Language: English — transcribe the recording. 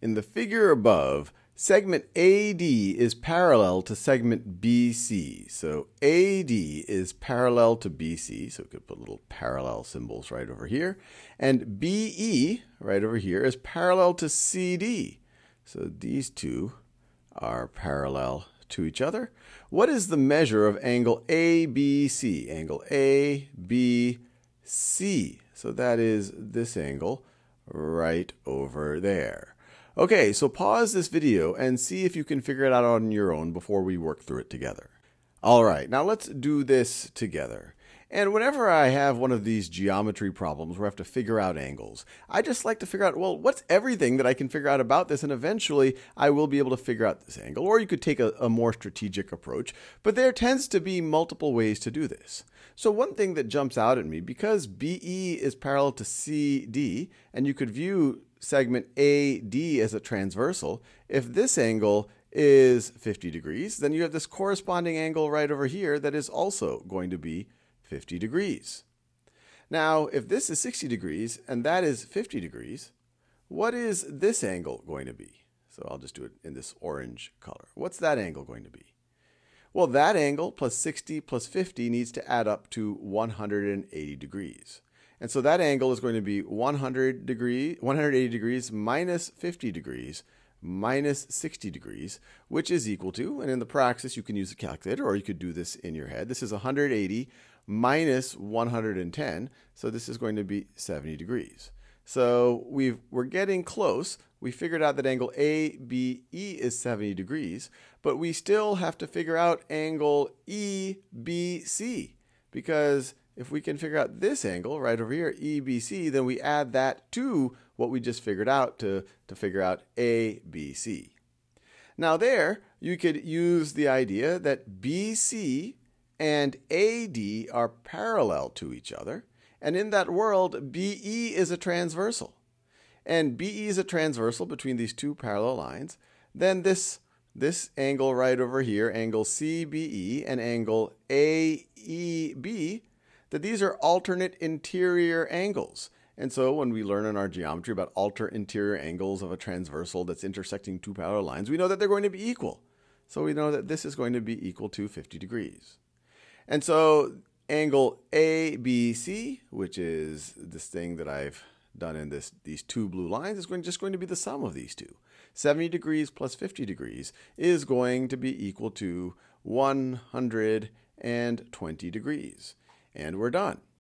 In the figure above, segment AD is parallel to segment BC. So AD is parallel to BC, so we could put little parallel symbols right over here. And BE, right over here, is parallel to CD. So these two are parallel to each other. What is the measure of angle ABC? Angle ABC. So that is this angle right over there. Okay, so pause this video and see if you can figure it out on your own before we work through it together. All right, now let's do this together. And whenever I have one of these geometry problems where I have to figure out angles, I just like to figure out, well, what's everything that I can figure out about this? And eventually I will be able to figure out this angle. Or you could take a, a more strategic approach, but there tends to be multiple ways to do this. So one thing that jumps out at me, because BE is parallel to CD, and you could view segment AD as a transversal, if this angle is 50 degrees, then you have this corresponding angle right over here that is also going to be 50 degrees. Now, if this is 60 degrees and that is 50 degrees, what is this angle going to be? So I'll just do it in this orange color. What's that angle going to be? Well, that angle plus 60 plus 50 needs to add up to 180 degrees. And so that angle is going to be 100 degree, 180 degrees minus 50 degrees minus 60 degrees, which is equal to, and in the praxis you can use a calculator or you could do this in your head. This is 180 minus 110, so this is going to be 70 degrees. So we are getting close. We figured out that angle ABE is 70 degrees, but we still have to figure out angle EBC because if we can figure out this angle right over here, EBC, then we add that to what we just figured out to, to figure out ABC. Now there, you could use the idea that BC and AD are parallel to each other. And in that world, BE is a transversal. And BE is a transversal between these two parallel lines. Then this, this angle right over here, angle CBE and angle AE, that these are alternate interior angles. And so when we learn in our geometry about alter interior angles of a transversal that's intersecting two parallel lines, we know that they're going to be equal. So we know that this is going to be equal to 50 degrees. And so angle ABC, which is this thing that I've done in this these two blue lines, is going, just going to be the sum of these two. 70 degrees plus 50 degrees is going to be equal to 120 degrees and we're done.